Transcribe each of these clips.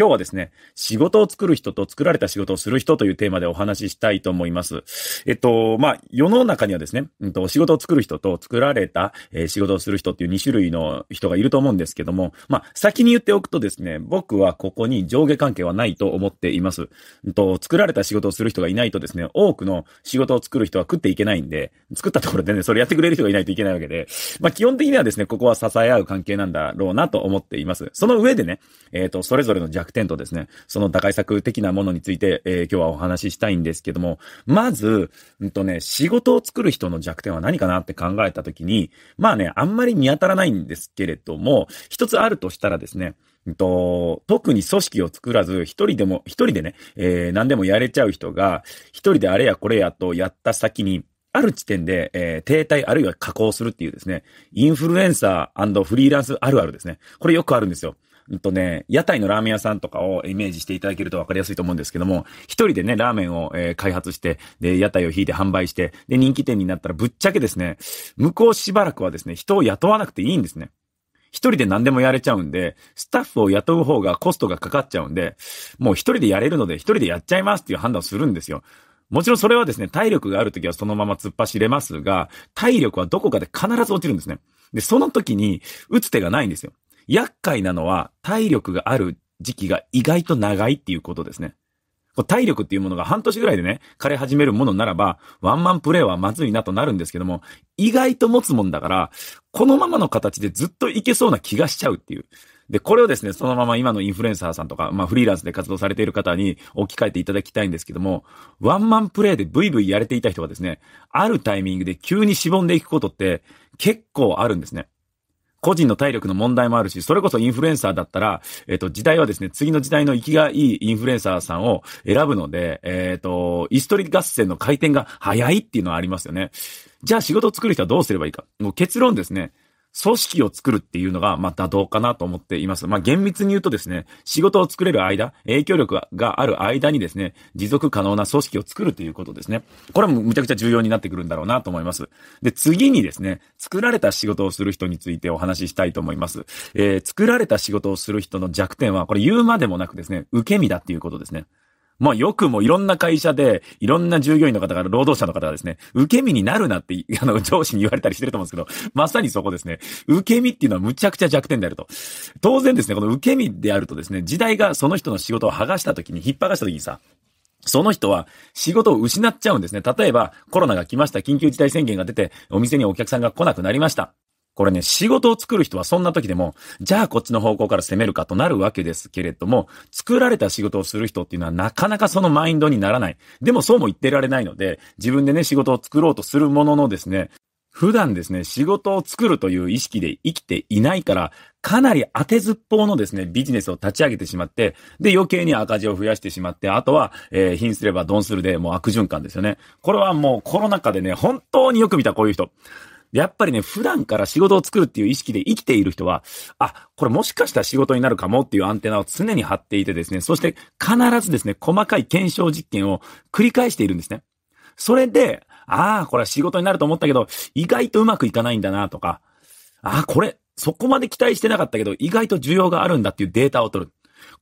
今日はですね、仕事を作る人と作られた仕事をする人というテーマでお話ししたいと思います。えっと、まあ、世の中にはですね、うん、と仕事を作る人と作られた、えー、仕事をする人っていう2種類の人がいると思うんですけども、まあ、先に言っておくとですね、僕はここに上下関係はないと思っています。うん、と作られた仕事をする人がいないとですね、多くの仕事を作る人は食っていけないんで、作ったところでね、それやってくれる人がいないといけないわけで、まあ、基本的にはですね、ここは支え合う関係なんだろうなと思っています。その上でね、えっ、ー、と、それぞれの弱点とですね、その打開策的なものについて、えー、今日はお話ししたいんですけども、まず、うんとね、仕事を作る人の弱点は何かなって考えたときに、まあね、あんまり見当たらないんですけれども、一つあるとしたらですね、と、特に組織を作らず、一人でも、一人でね、えー、何でもやれちゃう人が、一人であれやこれやとやった先に、ある地点で、えー、停滞あるいは加工するっていうですね、インフルエンサーフリーランスあるあるですね。これよくあるんですよ。えっとね、屋台のラーメン屋さんとかをイメージしていただけると分かりやすいと思うんですけども、一人でね、ラーメンを、えー、開発して、で、屋台を引いて販売して、で、人気店になったらぶっちゃけですね、向こうしばらくはですね、人を雇わなくていいんですね。一人で何でもやれちゃうんで、スタッフを雇う方がコストがかかっちゃうんで、もう一人でやれるので、一人でやっちゃいますっていう判断をするんですよ。もちろんそれはですね、体力がある時はそのまま突っ走れますが、体力はどこかで必ず落ちるんですね。で、その時に打つ手がないんですよ。厄介なのは体力がある時期が意外と長いっていうことですね。体力っていうものが半年ぐらいでね、枯れ始めるものならば、ワンマンプレイはまずいなとなるんですけども、意外と持つもんだから、このままの形でずっといけそうな気がしちゃうっていう。で、これをですね、そのまま今のインフルエンサーさんとか、まあフリーランスで活動されている方に置き換えていただきたいんですけども、ワンマンプレイでブイブイやれていた人がですね、あるタイミングで急にしぼんでいくことって結構あるんですね。個人の体力の問題もあるし、それこそインフルエンサーだったら、えっ、と、時代はですね、次の時代の生きがいいインフルエンサーさんを選ぶので、えっ、と、イストリ合戦の回転が早いっていうのはありますよね。じゃあ仕事を作る人はどうすればいいか。もう結論ですね。組織を作るっていうのが、まあ、妥当かなと思っています。まあ、厳密に言うとですね、仕事を作れる間、影響力がある間にですね、持続可能な組織を作るということですね。これもむちゃくちゃ重要になってくるんだろうなと思います。で、次にですね、作られた仕事をする人についてお話ししたいと思います。えー、作られた仕事をする人の弱点は、これ言うまでもなくですね、受け身だっていうことですね。まあよくもいろんな会社で、いろんな従業員の方から労働者の方がですね、受け身になるなって、あの、上司に言われたりしてると思うんですけど、まさにそこですね。受け身っていうのはむちゃくちゃ弱点であると。当然ですね、この受け身であるとですね、時代がその人の仕事を剥がした時に、引っ張がした時にさ、その人は仕事を失っちゃうんですね。例えば、コロナが来ました。緊急事態宣言が出て、お店にお客さんが来なくなりました。これね、仕事を作る人はそんな時でも、じゃあこっちの方向から攻めるかとなるわけですけれども、作られた仕事をする人っていうのはなかなかそのマインドにならない。でもそうも言ってられないので、自分でね、仕事を作ろうとするもののですね、普段ですね、仕事を作るという意識で生きていないから、かなり当てずっぽうのですね、ビジネスを立ち上げてしまって、で、余計に赤字を増やしてしまって、あとは、えー、貧すればドンするで、もう悪循環ですよね。これはもうコロナ禍でね、本当によく見たこういう人。やっぱりね、普段から仕事を作るっていう意識で生きている人は、あ、これもしかしたら仕事になるかもっていうアンテナを常に張っていてですね、そして必ずですね、細かい検証実験を繰り返しているんですね。それで、ああ、これは仕事になると思ったけど、意外とうまくいかないんだなとか、ああ、これ、そこまで期待してなかったけど、意外と需要があるんだっていうデータを取る。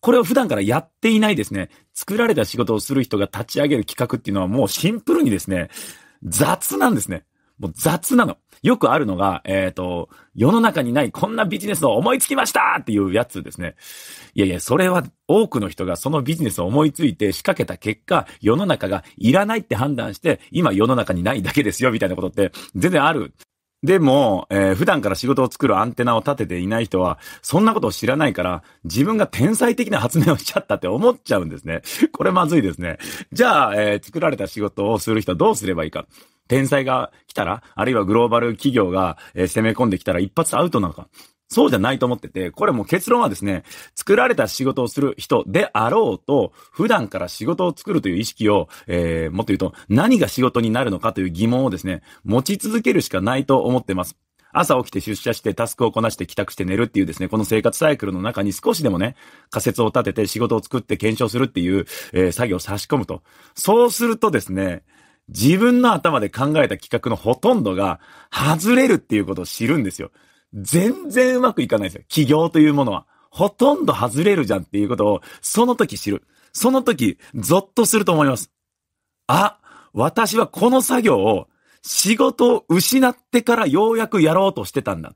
これを普段からやっていないですね、作られた仕事をする人が立ち上げる企画っていうのはもうシンプルにですね、雑なんですね。もう雑なの。よくあるのが、えっ、ー、と、世の中にないこんなビジネスを思いつきましたっていうやつですね。いやいや、それは多くの人がそのビジネスを思いついて仕掛けた結果、世の中がいらないって判断して、今世の中にないだけですよ、みたいなことって全然ある。でも、えー、普段から仕事を作るアンテナを立てていない人は、そんなことを知らないから、自分が天才的な発明をしちゃったって思っちゃうんですね。これまずいですね。じゃあ、えー、作られた仕事をする人はどうすればいいか。天才が来たら、あるいはグローバル企業が、え攻め込んできたら一発アウトなのか。そうじゃないと思ってて、これも結論はですね、作られた仕事をする人であろうと、普段から仕事を作るという意識を、えー、もっと言うと、何が仕事になるのかという疑問をですね、持ち続けるしかないと思ってます。朝起きて出社してタスクをこなして帰宅して寝るっていうですね、この生活サイクルの中に少しでもね、仮説を立てて仕事を作って検証するっていう、えー、作業を差し込むと。そうするとですね、自分の頭で考えた企画のほとんどが外れるっていうことを知るんですよ。全然うまくいかないですよ。起業というものは。ほとんど外れるじゃんっていうことを、その時知る。その時、ゾッとすると思います。あ、私はこの作業を仕事を失ってからようやくやろうとしてたんだ。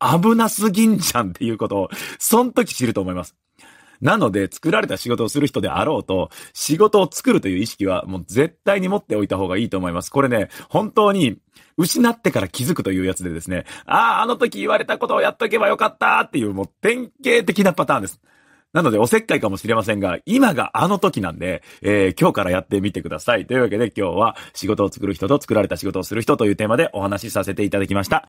危なすぎんじゃんっていうことを、その時知ると思います。なので、作られた仕事をする人であろうと、仕事を作るという意識は、もう絶対に持っておいた方がいいと思います。これね、本当に、失ってから気づくというやつでですね、ああ、あの時言われたことをやっとけばよかったっていう、もう典型的なパターンです。なので、おせっかいかもしれませんが、今があの時なんで、えー、今日からやってみてください。というわけで今日は仕事を作る人と作られた仕事をする人というテーマでお話しさせていただきました。